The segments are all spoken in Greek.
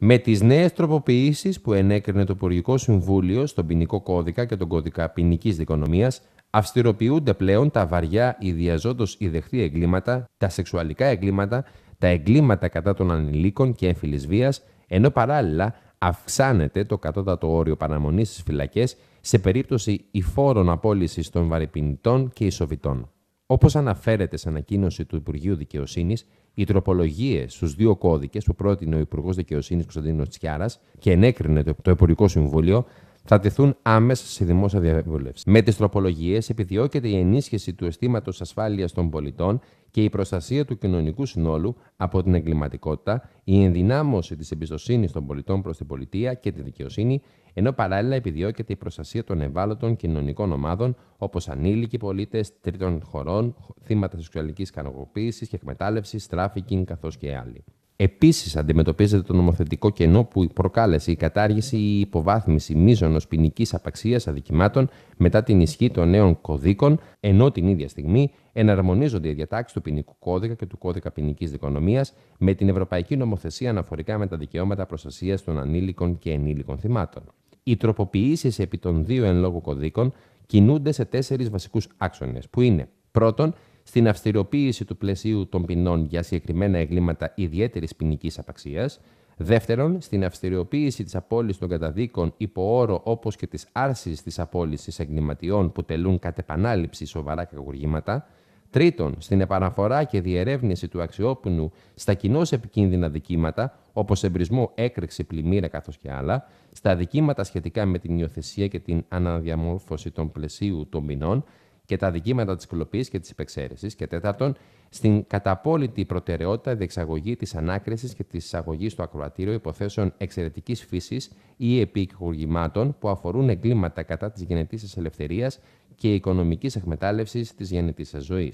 Με τις νέες τροποποιήσεις που ενέκρινε το Υπουργικό Συμβούλιο στον ποινικό κώδικα και τον κώδικα ποινικής δικονομίας, αυστηροποιούνται πλέον τα βαριά ιδιαζόντως ιδεχτή εγκλήματα, τα σεξουαλικά εγκλήματα, τα εγκλήματα κατά των ανηλίκων και έμφυλης βίας, ενώ παράλληλα αυξάνεται το κατώτατο όριο παραμονής στις φυλακές σε περίπτωση υφόρων απόλυσης των βαρυπινητών και ισοβιτών. Όπως αναφέρεται σε ανακοίνωση του Υπουργείου Δικαιοσύνης, οι τροπολογίες στους δύο κώδικες που πρότεινε ο Υπουργός Δικαιοσύνης Κωνσταντίνος Τσιάρας και ενέκρινε το Υπουργικό Συμβούλιο θα τεθούν άμεσα σε δημόσια διαβούλευση. Με τις τροπολογίες επιδιώκεται η ενίσχυση του αισθήματος ασφάλειας των πολιτών και η προστασία του κοινωνικού συνόλου από την εγκληματικότητα, η ενδυνάμωση της εμπιστοσύνης των πολιτών προς την πολιτεία και τη δικαιοσύνη, ενώ παράλληλα επιδιώκεται η προστασία των ευάλωτων κοινωνικών ομάδων όπως ανήλικοι πολίτες τρίτων χωρών, θύματα σεξουαλικής κανοποίηση και εκμετάλλευσης, τράφικινγκ καθώς και άλλοι. Επίσης, αντιμετωπίζεται το νομοθετικό κενό που προκάλεσε η κατάργηση ή η υποβαθμιση μίζωνος ποινικής απαξίας αδικημάτων μετά την ισχύ των νέων κωδίκων, ενώ την ίδια στιγμή εναρμονίζονται οι διατάξεις του ποινικού κώδικα και του κώδικα ποινικής δικονομίας με την Ευρωπαϊκή Νομοθεσία αναφορικά με τα δικαιώματα προστασίας των ανήλικων και ενήλικων θυμάτων. Οι τροποποιήσεις επί των δύο εν λόγω κωδίκων κινούνται σε τέσσερις βασικούς άξονες, που είναι πρώτον στην αυστηροποίηση του πλαισίου των ποινών για συγκεκριμένα εγκλήματα ιδιαίτερης ποινικής απαξίας. Δεύτερον, στην αυστηριοποίηση της απόλυσης των καταδίκων υπό όρο όπως και της άρσης της απόλυσης εγκληματιών που τελούν κατ' επανάληψη σοβαρά κακουργήματα. Τρίτον, στην επαναφορά και διερεύνηση του αξιόπινου στα κοινώ επικίνδυνα δικήματα, όπως εμπρισμό, έκρηξη, πλημμύρα καθώς και άλλα, στα δικήματα σχετικά με την υιοθεσία και την αναδιαμόρφωση των πλαισίου των ποινών, και τα αδικήματα της κλοπής και της υπεξαίρεσης. Και τέταρτον, στην καταπόλυτη προτεραιότητα διεξαγωγή της ανάκρισης και της εισαγωγής στο ακροατήριο υποθέσεων εξαιρετικής φύσης ή επικουργημάτων που αφορούν εγκλήματα κατά της γενετή ελευθερίας και οικονομικής εκμετάλλευσης της γενετή ζωή.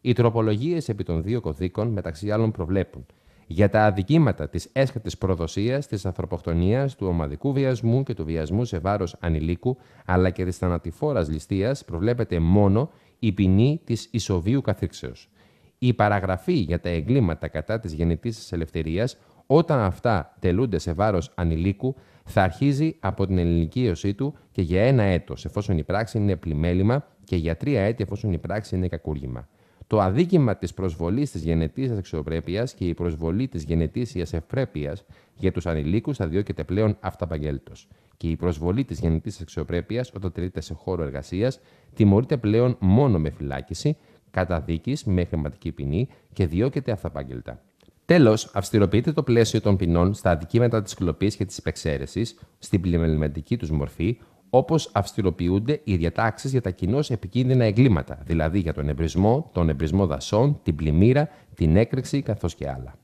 Οι τροπολογίες επί των δύο κωδίκων, μεταξύ άλλων, προβλέπουν για τα αδικήματα της έσχατης προδοσίας, της ανθρωποκτονίας, του ομαδικού βιασμού και του βιασμού σε βάρος ανηλίκου, αλλά και της θανατηφόρας ληστείας προβλέπεται μόνο η ποινή της ισοβίου καθήξεως. Η παραγραφή για τα εγκλήματα κατά της της ελευθερίας όταν αυτά τελούνται σε βάρος ανηλίκου, θα αρχίζει από την ελληνικίωσή του και για ένα έτος εφόσον η πράξη είναι πλημέλημα και για τρία έτη εφόσον η πράξη είναι κακούργημα. Το αδίκημα της προσβολής της γενετήσια αξιοπρέπειας και η προσβολή της γενετήσια ευπρέπεια για τους ανηλίκους θα διώκεται πλέον αυταπαγγέλτο. Και η προσβολή της γενετήσια αξιοπρέπειας όταν τελείται σε χώρο εργασίας τιμωρείται πλέον μόνο με φυλάκιση, καταδίκης με χρηματική ποινή και διώκεται αυταπαγγέλτα. Τέλος, αυστηροποιείται το πλαίσιο των ποινών στα αδικήματα της κλοπής και της υπεξαίρεσης, στην πλημελημαντική τους μορφή, όπως αυστηροποιούνται οι διατάξεις για τα κοινώς επικίνδυνα εγκλήματα, δηλαδή για τον εμπρισμό, τον εμπρισμό δασών, την πλημμύρα, την έκρηξη καθώς και άλλα.